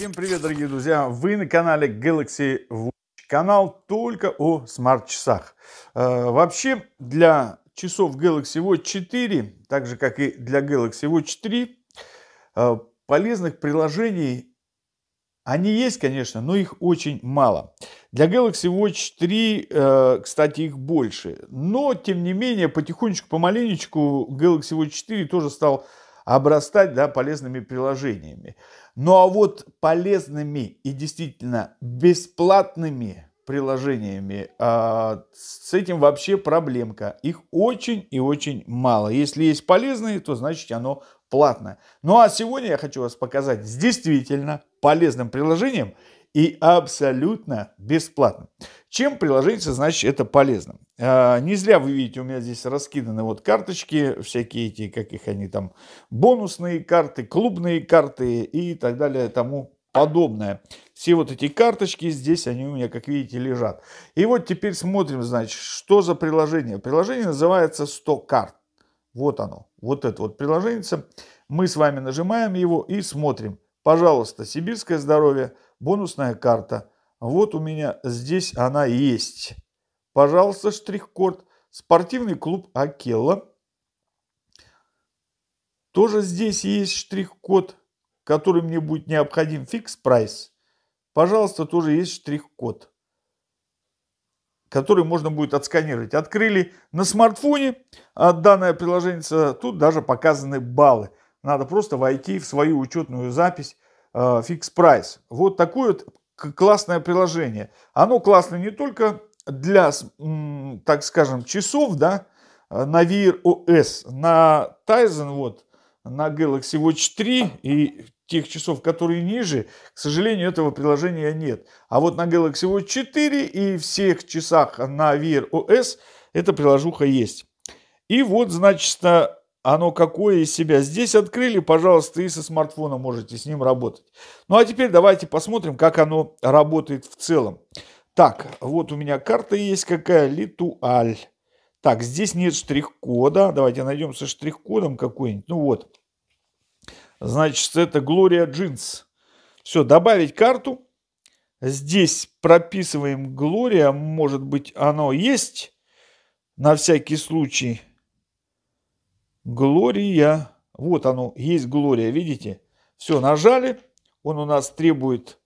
Всем привет, дорогие друзья! Вы на канале Galaxy Watch. Канал только о смарт-часах. Э, вообще, для часов Galaxy Watch 4, так же, как и для Galaxy Watch 3, э, полезных приложений, они есть, конечно, но их очень мало. Для Galaxy Watch 3, э, кстати, их больше. Но, тем не менее, потихонечку, помаленечку Galaxy Watch 4 тоже стал обрастать да, полезными приложениями. Ну а вот полезными и действительно бесплатными приложениями а, с этим вообще проблемка. Их очень и очень мало. Если есть полезные, то значит оно платное. Ну а сегодня я хочу вас показать с действительно полезным приложением – и абсолютно бесплатно. Чем приложение, значит, это полезно. А, не зря вы видите, у меня здесь раскиданы вот карточки, всякие эти, как их они там, бонусные карты, клубные карты и так далее, тому подобное. Все вот эти карточки здесь, они у меня, как видите, лежат. И вот теперь смотрим, значит, что за приложение. Приложение называется 100 карт. Вот оно, вот это вот приложение. Мы с вами нажимаем его и смотрим. Пожалуйста, сибирское здоровье, бонусная карта. Вот у меня здесь она есть. Пожалуйста, штрих-код. Спортивный клуб Акела. Тоже здесь есть штрих-код, который мне будет необходим. Фикс прайс. Пожалуйста, тоже есть штрих-код, который можно будет отсканировать. Открыли на смартфоне а данное приложение. Тут даже показаны баллы. Надо просто войти в свою учетную запись Э, фикс прайс. Вот такое вот классное приложение. Оно классное не только для, так скажем, часов, да, э, на Wear OS, на Tizen, вот, на Galaxy Watch 3 и тех часов, которые ниже, к сожалению, этого приложения нет. А вот на Galaxy Watch 4 и всех часах на Wear OS эта приложуха есть. И вот, значит, э, оно какое из себя. Здесь открыли, пожалуйста, и со смартфона можете с ним работать. Ну а теперь давайте посмотрим, как оно работает в целом. Так, вот у меня карта есть какая, Литуаль. Так, здесь нет штрих-кода. Давайте найдем со штрих-кодом какой-нибудь. Ну вот. Значит, это Глория Джинс. Все, добавить карту. Здесь прописываем Глория. Может быть, оно есть на всякий случай. Глория. Вот оно, есть Глория, видите? Все, нажали. Он у нас требует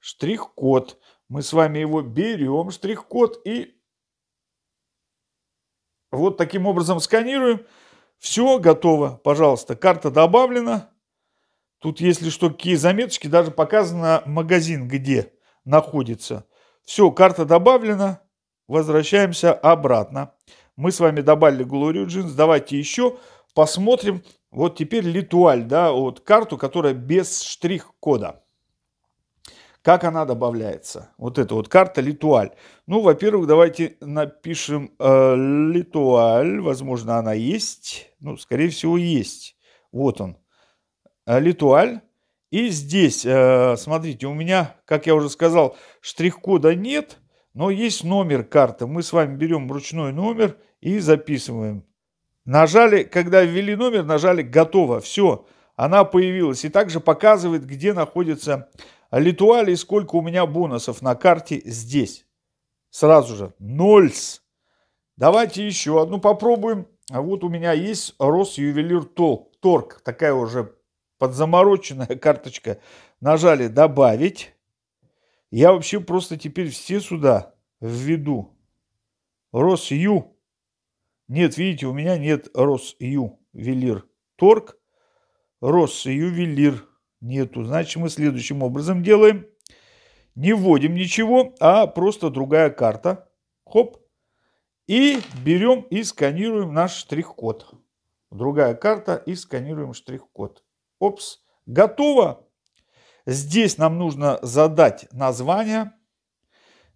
штрих-код. Мы с вами его берем, штрих-код, и вот таким образом сканируем. Все готово, пожалуйста. Карта добавлена. Тут, если что, какие заметочки, даже показано магазин, где находится. Все, карта добавлена. Возвращаемся обратно. Мы с вами добавили Глорию Джинс. Давайте еще. Посмотрим вот теперь Литуаль, да, вот карту, которая без штрих-кода. Как она добавляется? Вот эта вот карта Литуаль. Ну, во-первых, давайте напишем э, Литуаль. Возможно, она есть. Ну, скорее всего, есть. Вот он. Э, литуаль. И здесь, э, смотрите, у меня, как я уже сказал, штрих-кода нет, но есть номер карты. Мы с вами берем ручной номер и записываем Нажали, когда ввели номер, нажали «Готово». Все, она появилась. И также показывает, где находится Литуаль и сколько у меня бонусов на карте здесь. Сразу же. Нольс. Давайте еще одну попробуем. А вот у меня есть Рос Росювелир Торг. Такая уже подзамороченная карточка. Нажали «Добавить». Я вообще просто теперь все сюда введу. Рос Ю нет, видите, у меня нет Росю Велир Торг. Росю Велир нету. Значит, мы следующим образом делаем. Не вводим ничего, а просто другая карта. Хоп. И берем и сканируем наш штрих-код. Другая карта и сканируем штрих-код. Опс. Готово. Здесь нам нужно задать название.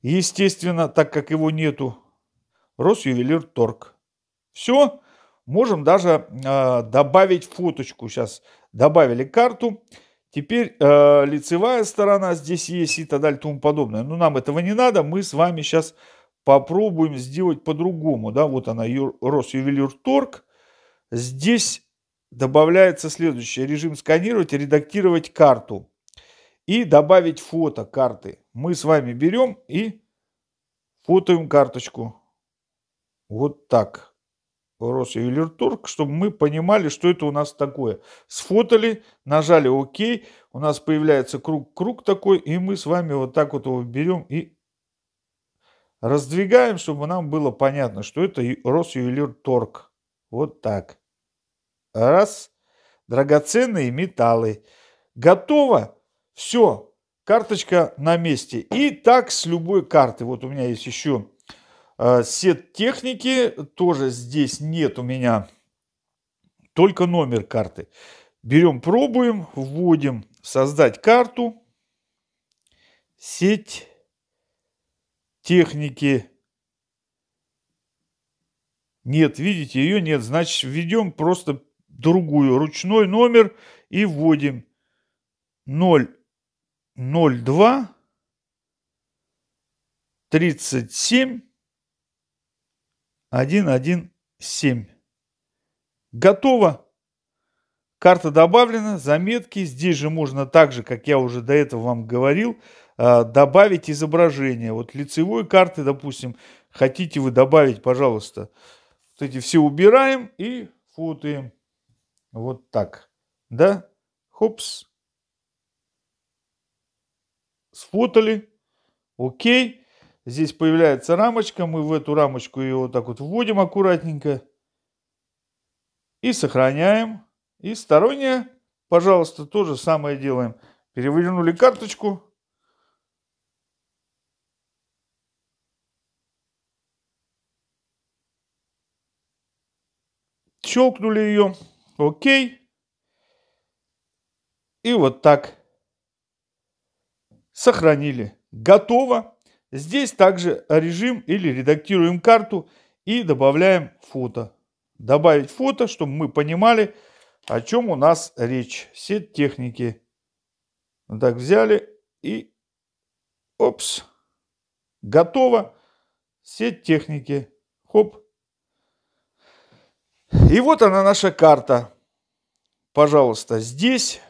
Естественно, так как его нету, Росювелир Торг. Все, можем даже э, добавить фоточку. Сейчас добавили карту. Теперь э, лицевая сторона здесь есть и так далее и тому подобное. Но нам этого не надо. Мы с вами сейчас попробуем сделать по-другому. Да? Вот она, Росювелирторг. Здесь добавляется следующее. Режим сканировать, редактировать карту. И добавить фото карты. Мы с вами берем и фотоем карточку. Вот так. Росювелирторг, чтобы мы понимали, что это у нас такое. Сфотали, нажали ОК, у нас появляется круг, круг такой, и мы с вами вот так вот его берем и раздвигаем, чтобы нам было понятно, что это Росювелирторг. Вот так. Раз. Драгоценные металлы. Готово. Все. Карточка на месте. И так с любой карты. Вот у меня есть еще а, сет техники тоже здесь нет у меня, только номер карты. Берем, пробуем, вводим создать карту, сеть техники. Нет, видите, ее нет. Значит, введем просто другую, ручной номер и вводим 002 37 1.1.7. Готово. Карта добавлена, заметки. Здесь же можно также как я уже до этого вам говорил, э, добавить изображение. Вот лицевой карты, допустим, хотите вы добавить, пожалуйста. Вот эти все убираем и фотоем. Вот так. Да? Хопс. Сфотали. Окей. Здесь появляется рамочка, мы в эту рамочку ее вот так вот вводим аккуратненько. И сохраняем. И сторонняя, пожалуйста, то же самое делаем. Перевернули карточку. Щелкнули ее. Окей. И вот так. Сохранили. Готово. Здесь также режим или редактируем карту и добавляем фото. Добавить фото, чтобы мы понимали, о чем у нас речь. Сет техники. Вот так взяли и... Опс. Готово. Сет техники. Хоп. И вот она наша карта. Пожалуйста, здесь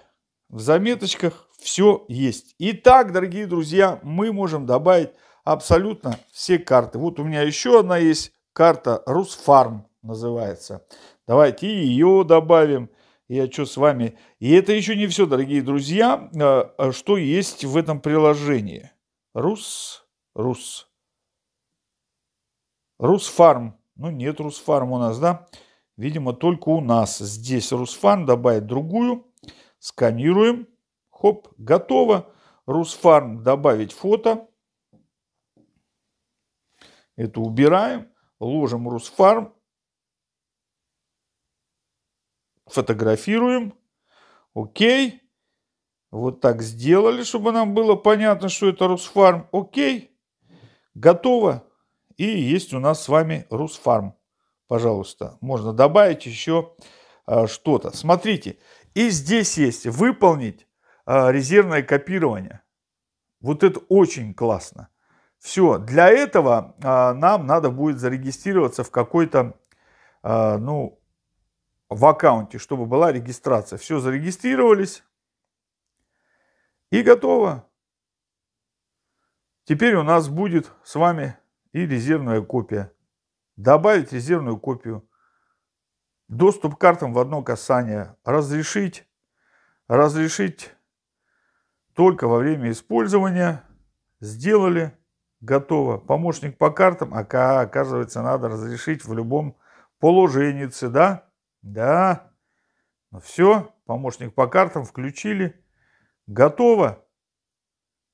в заметочках все есть. Итак, дорогие друзья, мы можем добавить абсолютно все карты. Вот у меня еще одна есть карта Русфарм называется. Давайте ее добавим. Я что с вами? И это еще не все, дорогие друзья, э, а что есть в этом приложении. Рус, Рус. Русфарм. Ну нет Русфарм у нас, да? Видимо, только у нас. Здесь Русфарм добавить другую. Сканируем. Хоп, готово. Русфарм добавить фото. Это убираем, ложим Русфарм, фотографируем. Окей. Вот так сделали, чтобы нам было понятно, что это Русфарм. Окей. Готово. И есть у нас с вами Русфарм. Пожалуйста, можно добавить еще э, что-то. Смотрите, и здесь есть выполнить э, резервное копирование. Вот это очень классно. Все, для этого а, нам надо будет зарегистрироваться в какой-то, а, ну, в аккаунте, чтобы была регистрация. Все, зарегистрировались. И готово. Теперь у нас будет с вами и резервная копия. Добавить резервную копию. Доступ к картам в одно касание. Разрешить. Разрешить только во время использования. Сделали готово. Помощник по картам, а оказывается, надо разрешить в любом положении, да? Да. Ну все, помощник по картам включили. Готово.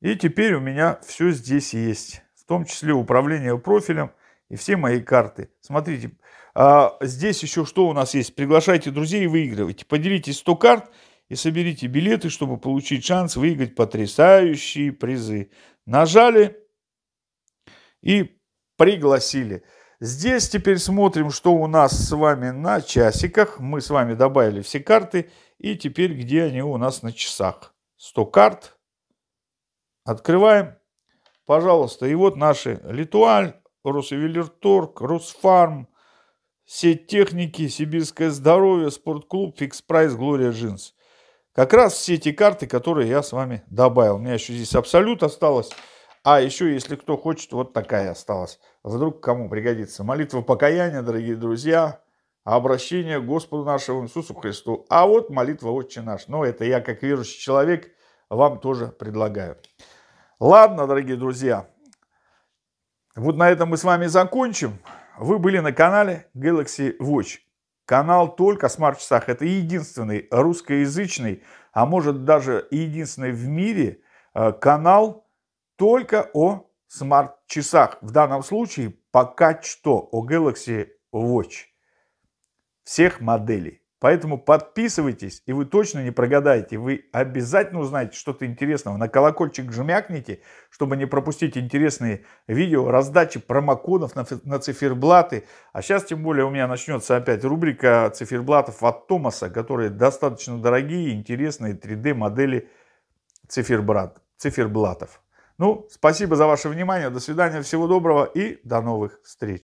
И теперь у меня все здесь есть. В том числе управление профилем и все мои карты. Смотрите, а здесь еще что у нас есть? Приглашайте друзей и выигрывайте. Поделитесь 100 карт и соберите билеты, чтобы получить шанс выиграть потрясающие призы. Нажали, и пригласили. Здесь теперь смотрим, что у нас с вами на часиках. Мы с вами добавили все карты. И теперь где они у нас на часах. 100 карт. Открываем. Пожалуйста. И вот наши Литуаль, Росювелирторг, Русфарм, сеть техники, Сибирское здоровье, спортклуб, фикс-прайс, Глория Джинс. Как раз все эти карты, которые я с вами добавил. У меня еще здесь Абсолют осталось. А еще, если кто хочет, вот такая осталась. Вдруг кому пригодится. Молитва покаяния, дорогие друзья, обращение к Господу нашему Иисусу Христу. А вот молитва «Отче наш». Но это я, как верующий человек, вам тоже предлагаю. Ладно, дорогие друзья, вот на этом мы с вами закончим. Вы были на канале Galaxy Watch. Канал только о смарт-часах. Это единственный русскоязычный, а может даже единственный в мире э, канал, только о смарт-часах. В данном случае пока что о Galaxy Watch всех моделей. Поэтому подписывайтесь, и вы точно не прогадаете. Вы обязательно узнаете что-то интересного. На колокольчик жмякните, чтобы не пропустить интересные видео, раздачи промокодов на, на циферблаты. А сейчас тем более у меня начнется опять рубрика циферблатов от Томаса, которые достаточно дорогие, интересные 3D-модели циферблат, циферблатов. Ну, спасибо за ваше внимание, до свидания, всего доброго и до новых встреч.